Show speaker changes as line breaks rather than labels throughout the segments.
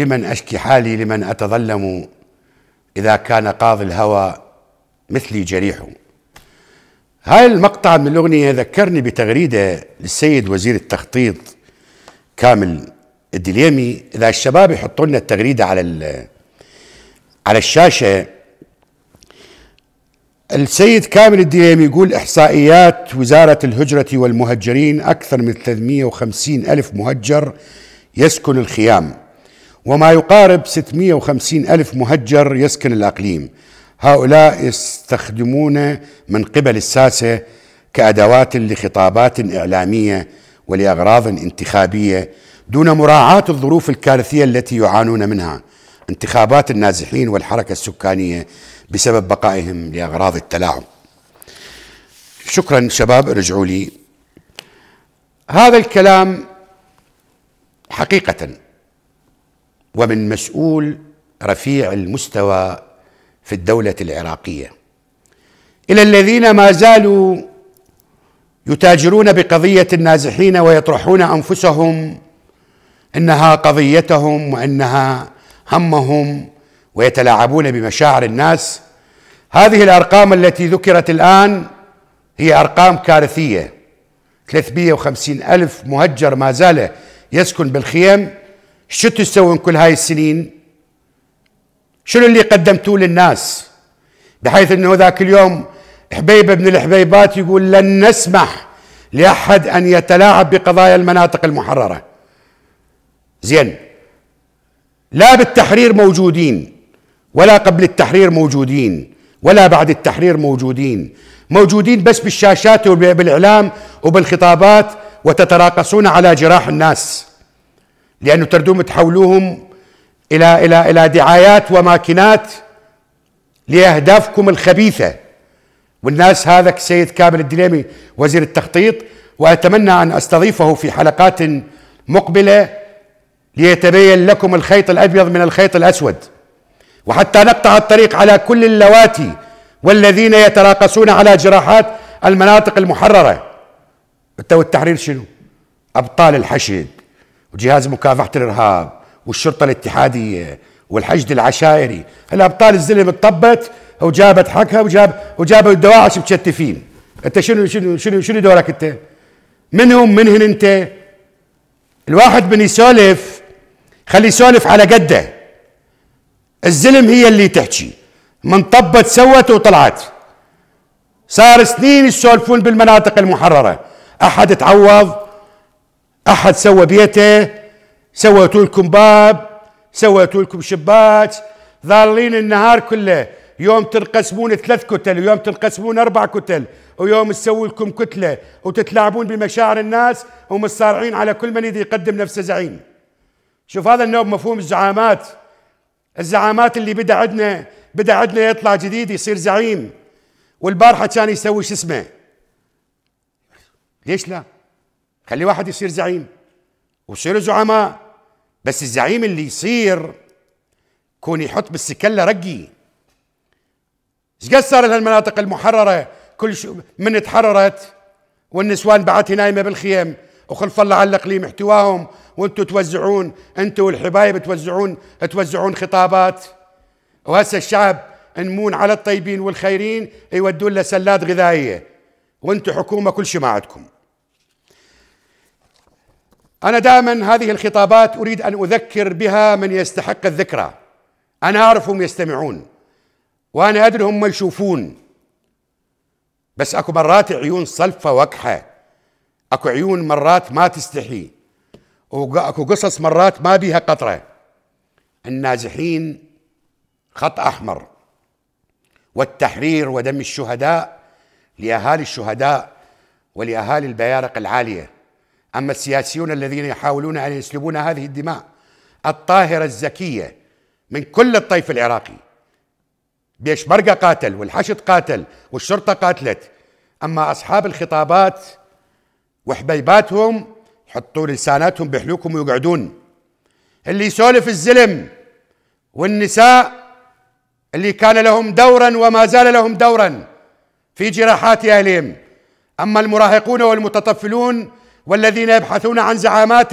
لمن أشكي حالي لمن أتظلم إذا كان قاضي الهوى مثلي جريح هاي المقطع من الأغنية ذكرني بتغريدة للسيد وزير التخطيط كامل الدليمي إذا الشباب يحطوا لنا التغريدة على على الشاشة السيد كامل الدليمي يقول إحصائيات وزارة الهجرة والمهجرين أكثر من 350 ألف مهجر يسكن الخيام وما يقارب 650 ألف مهجر يسكن الأقليم هؤلاء يستخدمون من قبل الساسة كأدوات لخطابات إعلامية ولأغراض انتخابية دون مراعاة الظروف الكارثية التي يعانون منها انتخابات النازحين والحركة السكانية بسبب بقائهم لأغراض التلاعب شكرا شباب ارجعوا لي هذا الكلام حقيقة ومن مسؤول رفيع المستوى في الدولة العراقية إلى الذين ما زالوا يتاجرون بقضية النازحين ويطرحون أنفسهم إنها قضيتهم وإنها همهم ويتلاعبون بمشاعر الناس هذه الأرقام التي ذكرت الآن هي أرقام كارثية 350 ألف مهجر ما زال يسكن بالخيم شو تسوون كل هاي السنين شنو اللي قدمتوه للناس بحيث انه ذاك اليوم حبيبه بن الحبيبات يقول لن نسمح لاحد ان يتلاعب بقضايا المناطق المحرره زين لا بالتحرير موجودين ولا قبل التحرير موجودين ولا بعد التحرير موجودين موجودين بس بالشاشات وبالاعلام وبالخطابات وتتراقصون على جراح الناس لأنه تردوم تحولوهم إلى إلى إلى دعايات وماكينات لأهدافكم الخبيثة والناس هذا السيد كامل الدليمي وزير التخطيط وأتمنى أن أستضيفه في حلقات مقبلة ليتبين لكم الخيط الأبيض من الخيط الأسود وحتى نقطع الطريق على كل اللواتي والذين يتراقصون على جراحات المناطق المحررة التو التحرير شنو أبطال الحشد وجهاز مكافحة الإرهاب والشرطة الاتحادية والحشد العشائري الأبطال الزلم اتطبت وجابت حقها وجاب وجابوا الدواعش مشتفين انت شنو شنو شنو شنو دورك انت؟ منهم منهن انت؟ الواحد من يسولف خلي يسولف على قده الزلم هي اللي تحكي من طبت سوت وطلعت صار سنين يسولفون بالمناطق المحرره احد تعوض احد سوى بيته سويتوا لكم باب سويتوا لكم شباك ظالين النهار كله يوم تنقسمون ثلاث كتل ويوم تنقسمون اربع كتل ويوم تسوي لكم كتله وتتلاعبون بمشاعر الناس ومصارعين على كل من يقدم نفسه زعيم شوف هذا النوع مفهوم الزعامات الزعامات اللي بدا عندنا بدا عندنا يطلع جديد يصير زعيم والبارحه كان يسوي شو اسمه ليش لا؟ خلي واحد يصير زعيم وصيروا زعماء بس الزعيم اللي يصير كون يحط بالسكلة رقي ايش قد صار لهالمناطق المحررة كل شو من تحررت والنسوان بعتي نايمة بالخيم وخلف الله على الاقليم احتواهم وانتم توزعون انتم والحبايب توزعون توزعون خطابات وهسه الشعب نمون على الطيبين والخيرين يودون له سلات غذائيه وانتم حكومه كل شيء ما عندكم أنا دائما هذه الخطابات أريد أن أذكر بها من يستحق الذكرى أنا أعرفهم يستمعون وأنا أدري هم يشوفون بس أكو مرات عيون صلفة وقحة أكو عيون مرات ما تستحي وأكو قصص مرات ما بيها قطرة النازحين خط أحمر والتحرير ودم الشهداء لأهالي الشهداء ولأهالي البيارق العالية أما السياسيون الذين يحاولون أن يسلبون هذه الدماء الطاهرة الزكية من كل الطيف العراقي بيش برقة قاتل والحشد قاتل والشرطة قاتلت أما أصحاب الخطابات وحبيباتهم حطوا لساناتهم بحلوكم ويقعدون اللي يسولف الزلم والنساء اللي كان لهم دورا وما زال لهم دورا في جراحات اهلهم اما المراهقون والمتطفلون والذين يبحثون عن زعامات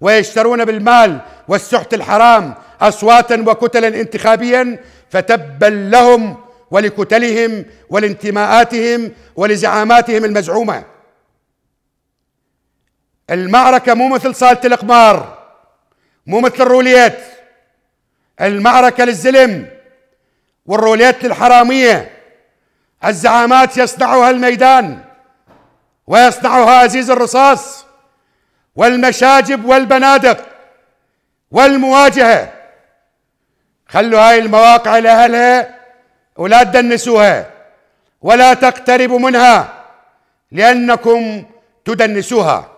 ويشترون بالمال والسحت الحرام اصواتا وكتلا انتخابيا فتبا لهم ولكتلهم ولانتماءاتهم ولزعاماتهم المزعومه المعركه مو مثل صاله القمار مو مثل الروليات المعركه للزلم والروليات للحراميه الزعامات يصنعها الميدان ويصنعها أزيز الرصاص والمشاجب والبنادق والمواجهة خلوا هاي المواقع لأهلها ولا تدنسوها ولا تقتربوا منها لأنكم تدنسوها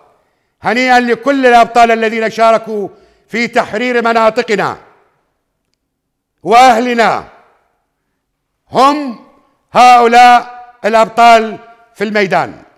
هنيئا لكل الأبطال الذين شاركوا في تحرير مناطقنا وأهلنا هم هؤلاء الأبطال في الميدان